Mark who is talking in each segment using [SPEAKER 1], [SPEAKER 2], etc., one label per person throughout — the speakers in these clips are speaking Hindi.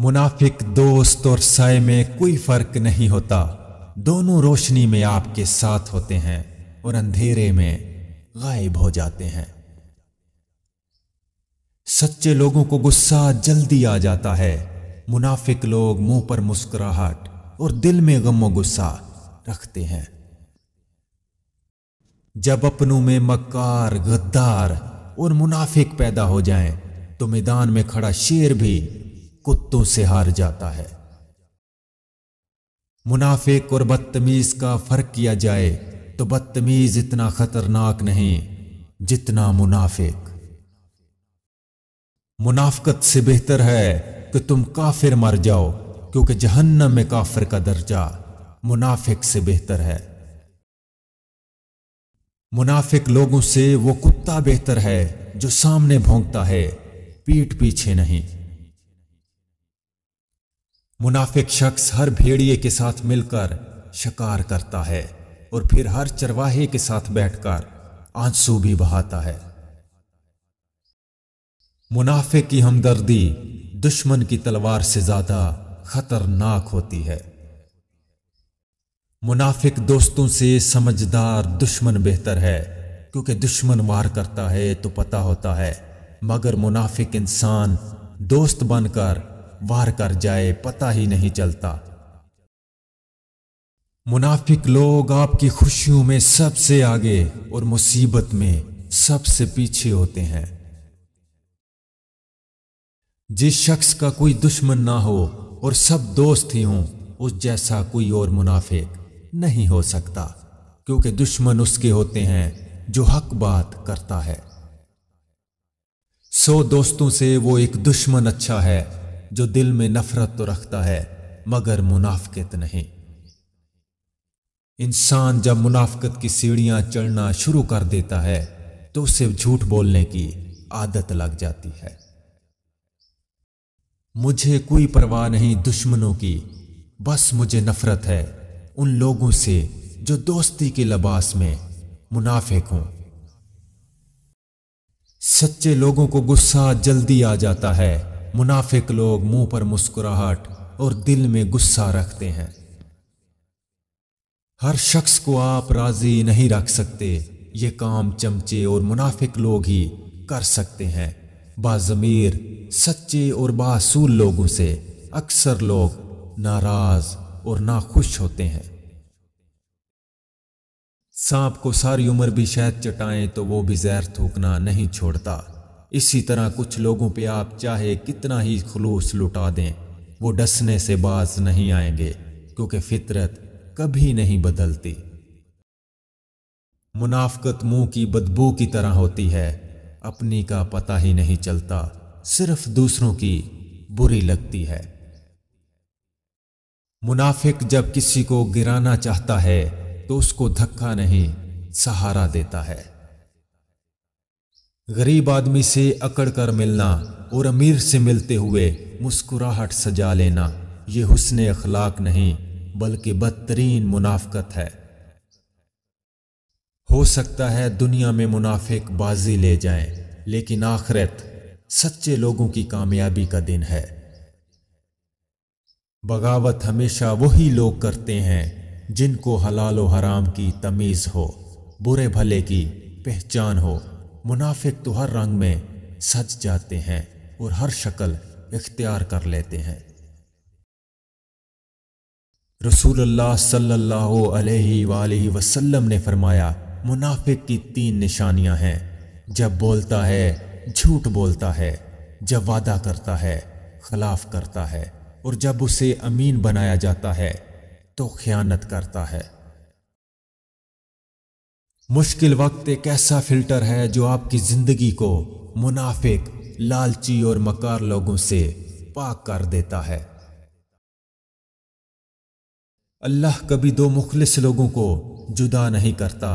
[SPEAKER 1] मुनाफिक दोस्त और साय में कोई फर्क नहीं होता दोनों रोशनी में आपके साथ होते हैं और अंधेरे में गायब हो जाते हैं सच्चे लोगों को गुस्सा जल्दी आ जाता है मुनाफिक लोग मुंह पर मुस्कुराहट और दिल में गम गुस्सा रखते हैं जब अपनों में मक्कार गद्दार और मुनाफिक पैदा हो जाएं, तो मैदान में खड़ा शेर भी कुत्तों से हार जाता है मुनाफिक और बदतमीज का फर्क किया जाए तो बदतमीज इतना खतरनाक नहीं जितना मुनाफिक मुनाफकत से बेहतर है कि तुम काफिर मर जाओ क्योंकि जहन्नम में काफिर का दर्जा मुनाफिक से बेहतर है मुनाफिक लोगों से वो कुत्ता बेहतर है जो सामने भोंगता है पीठ पीछे नहीं मुनाफिक शख्स हर भेड़िए के साथ मिलकर शिकार करता है और फिर हर चरवाहे के साथ बैठकर आंसू भी बहाता है मुनाफे की हमदर्दी दुश्मन की तलवार से ज्यादा खतरनाक होती है मुनाफिक दोस्तों से समझदार दुश्मन बेहतर है क्योंकि दुश्मन वार करता है तो पता होता है मगर मुनाफिक इंसान दोस्त बनकर वार कर जाए पता ही नहीं चलता मुनाफिक लोग आपकी खुशियों में सबसे आगे और मुसीबत में सबसे पीछे होते हैं जिस शख्स का कोई दुश्मन ना हो और सब दोस्त ही हों उस जैसा कोई और मुनाफिक नहीं हो सकता क्योंकि दुश्मन उसके होते हैं जो हक बात करता है सौ दोस्तों से वो एक दुश्मन अच्छा है जो दिल में नफरत तो रखता है मगर मुनाफकत नहीं इंसान जब मुनाफकत की सीढ़ियां चढ़ना शुरू कर देता है तो उसे झूठ बोलने की आदत लग जाती है मुझे कोई परवाह नहीं दुश्मनों की बस मुझे नफरत है उन लोगों से जो दोस्ती के लबास में मुनाफिक हों सच्चे लोगों को गुस्सा जल्दी आ जाता है मुनाफिक लोग मुंह पर मुस्कुराहट और दिल में गुस्सा रखते हैं हर शख्स को आप राजी नहीं रख सकते ये काम चमचे और मुनाफिक लोग ही कर सकते हैं बाज़मीर सच्चे और बासूल लोगों से अक्सर लोग नाराज और नाखुश होते हैं सांप को सारी उम्र भी शायद चटाएं तो वो भी जहर थूकना नहीं छोड़ता इसी तरह कुछ लोगों पे आप चाहे कितना ही खलूस लुटा दें वो डसने से बाज नहीं आएंगे क्योंकि फितरत कभी नहीं बदलती मुनाफकत मुंह की बदबू की तरह होती है अपनी का पता ही नहीं चलता सिर्फ दूसरों की बुरी लगती है मुनाफिक जब किसी को गिराना चाहता है तो उसको धक्का नहीं सहारा देता है गरीब आदमी से अकड़ कर मिलना और अमीर से मिलते हुए मुस्कुराहट सजा लेना ये हुसन अखलाक नहीं बल्कि बदतरीन मुनाफकत है हो सकता है दुनिया में मुनाफिक बाजी ले जाए लेकिन आखिरत सच्चे लोगों की कामयाबी का दिन है बगावत हमेशा वही लोग करते हैं जिनको हलाल हराम की तमीज़ हो बुरे भले की पहचान हो मुनाफिक तो हर रंग में सज जाते हैं और हर शक्ल इख्तियार कर लेते हैं रसूल सल्लाह अलैहि वसल्लम ने फरमाया मुनाफिक की तीन निशानियां हैं जब बोलता है झूठ बोलता है जब वादा करता है खिलाफ करता है और जब उसे अमीन बनाया जाता है तो ख्यानत करता है मुश्किल वक्त एक ऐसा फिल्टर है जो आपकी ज़िंदगी को मुनाफिक लालची और मकार लोगों से पाक कर देता है अल्लाह कभी दो मुखलिस लोगों को जुदा नहीं करता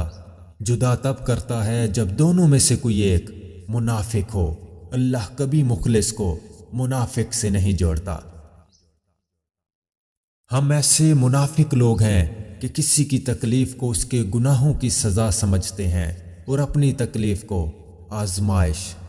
[SPEAKER 1] जुदा तब करता है जब दोनों में से कोई एक मुनाफिक हो अल्लाह कभी मुखलिस को मुनाफिक से नहीं जोड़ता हम ऐसे मुनाफिक लोग हैं कि किसी की तकलीफ़ को उसके गुनाहों की सज़ा समझते हैं और अपनी तकलीफ़ को आजमाइश